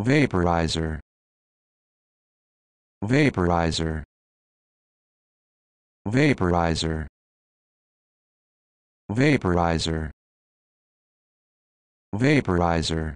vaporizer vaporizer vaporizer vaporizer vaporizer